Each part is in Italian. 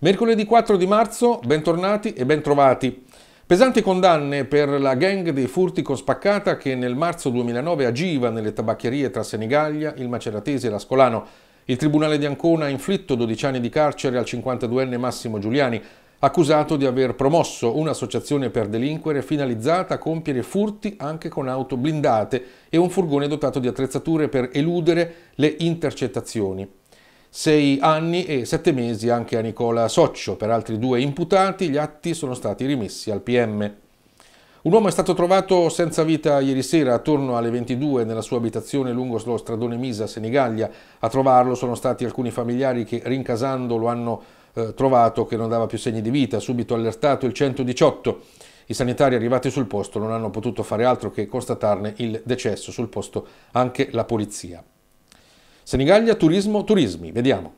Mercoledì 4 di marzo, bentornati e bentrovati. Pesanti condanne per la gang dei furti con spaccata che nel marzo 2009 agiva nelle tabaccherie tra Senigallia, il Maceratese e l'Ascolano. Il Tribunale di Ancona ha inflitto 12 anni di carcere al 52enne Massimo Giuliani, accusato di aver promosso un'associazione per delinquere finalizzata a compiere furti anche con auto blindate e un furgone dotato di attrezzature per eludere le intercettazioni sei anni e sette mesi anche a Nicola Soccio. Per altri due imputati gli atti sono stati rimessi al PM. Un uomo è stato trovato senza vita ieri sera attorno alle 22 nella sua abitazione lungo lo stradone Misa, Senigallia. A trovarlo sono stati alcuni familiari che rincasando lo hanno eh, trovato che non dava più segni di vita, subito allertato il 118. I sanitari arrivati sul posto non hanno potuto fare altro che constatarne il decesso, sul posto anche la polizia. Senigallia Turismo Turismi, vediamo.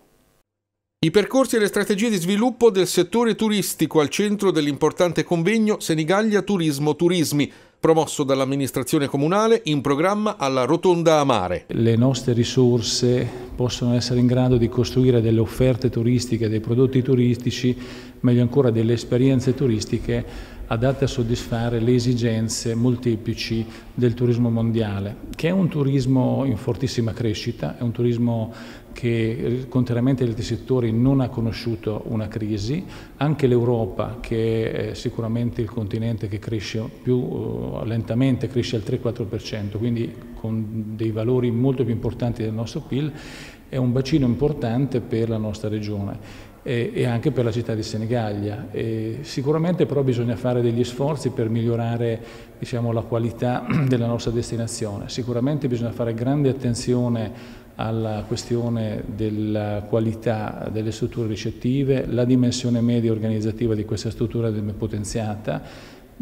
I percorsi e le strategie di sviluppo del settore turistico al centro dell'importante convegno Senigallia Turismo Turismi, promosso dall'amministrazione comunale in programma alla Rotonda Amare. Le nostre risorse possono essere in grado di costruire delle offerte turistiche, dei prodotti turistici, meglio ancora delle esperienze turistiche adatte a soddisfare le esigenze molteplici del turismo mondiale, che è un turismo in fortissima crescita, è un turismo che eh, contrariamente agli altri settori non ha conosciuto una crisi, anche l'Europa che è eh, sicuramente il continente che cresce più eh, lentamente, cresce al 3-4%, quindi con dei valori molto più importanti del nostro PIL, è un bacino importante per la nostra regione e, anche per la città di Senigallia. E sicuramente però bisogna fare degli sforzi per migliorare diciamo, la qualità della nostra destinazione. Sicuramente bisogna fare grande attenzione alla questione della qualità delle strutture ricettive, la dimensione media organizzativa di questa struttura deve potenziata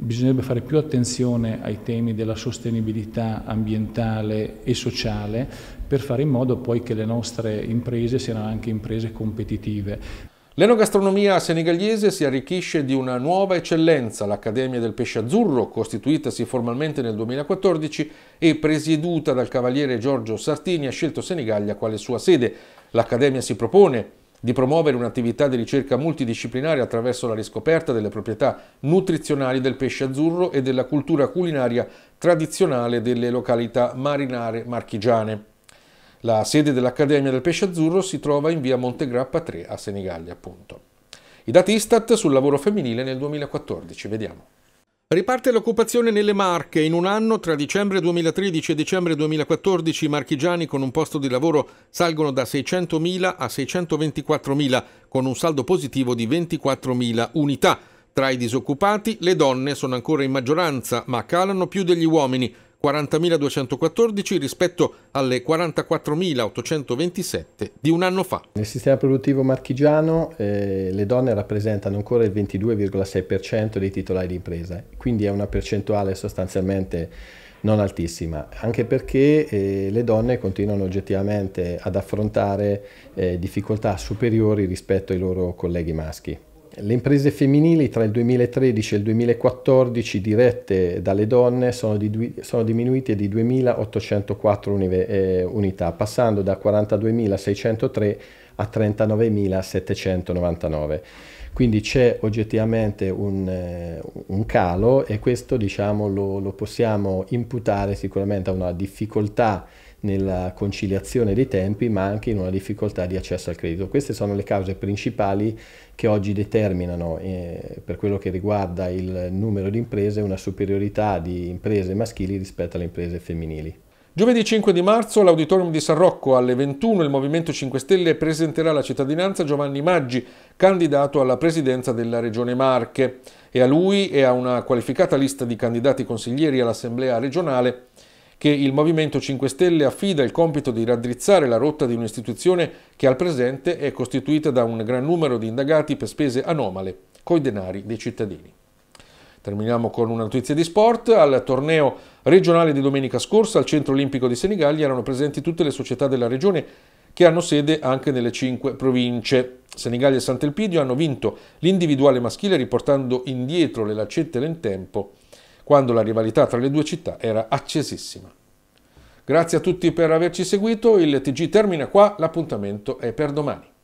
bisognerebbe fare più attenzione ai temi della sostenibilità ambientale e sociale per fare in modo poi che le nostre imprese siano anche imprese competitive. L'enogastronomia senegalese si arricchisce di una nuova eccellenza, l'Accademia del Pesce Azzurro, costituitasi formalmente nel 2014 e presieduta dal cavaliere Giorgio Sartini, ha scelto Senigallia quale sua sede. L'Accademia si propone di promuovere un'attività di ricerca multidisciplinare attraverso la riscoperta delle proprietà nutrizionali del pesce azzurro e della cultura culinaria tradizionale delle località marinare marchigiane. La sede dell'Accademia del Pesce Azzurro si trova in via Montegrappa 3 a Senigallia, appunto. I dati Istat sul lavoro femminile nel 2014, vediamo. Riparte l'occupazione nelle Marche. In un anno, tra dicembre 2013 e dicembre 2014, i marchigiani con un posto di lavoro salgono da 600.000 a 624.000, con un saldo positivo di 24.000 unità. Tra i disoccupati, le donne sono ancora in maggioranza, ma calano più degli uomini, 40.214 rispetto alle 44.827 di un anno fa. Nel sistema produttivo marchigiano eh, le donne rappresentano ancora il 22,6% dei titolari di impresa, quindi è una percentuale sostanzialmente non altissima, anche perché eh, le donne continuano oggettivamente ad affrontare eh, difficoltà superiori rispetto ai loro colleghi maschi. Le imprese femminili tra il 2013 e il 2014 dirette dalle donne sono, di, sono diminuite di 2.804 unive, eh, unità, passando da 42.603 a 39.799. Quindi c'è oggettivamente un, eh, un, calo e questo diciamo, lo, lo possiamo imputare sicuramente a una difficoltà nella conciliazione dei tempi, ma anche in una difficoltà di accesso al credito. Queste sono le cause principali che oggi determinano, eh, per quello che riguarda il numero di imprese, una superiorità di imprese maschili rispetto alle imprese femminili. Giovedì 5 di marzo l'Auditorium di San Rocco alle 21 il Movimento 5 Stelle presenterà la cittadinanza Giovanni Maggi, candidato alla presidenza della Regione Marche e a lui e a una qualificata lista di candidati consiglieri all'Assemblea regionale che il Movimento 5 Stelle affida il compito di raddrizzare la rotta di un'istituzione che al presente è costituita da un gran numero di indagati per spese anomale coi denari dei cittadini. Terminiamo con una notizia di sport. Al torneo regionale di domenica scorsa al Centro Olimpico di Senigallia erano presenti tutte le società della regione che hanno sede anche nelle cinque province. Senigallia e Sant'Elpidio hanno vinto l'individuale maschile riportando indietro le laccette nel tempo quando la rivalità tra le due città era accesissima. Grazie a tutti per averci seguito, il TG termina qua, l'appuntamento è per domani.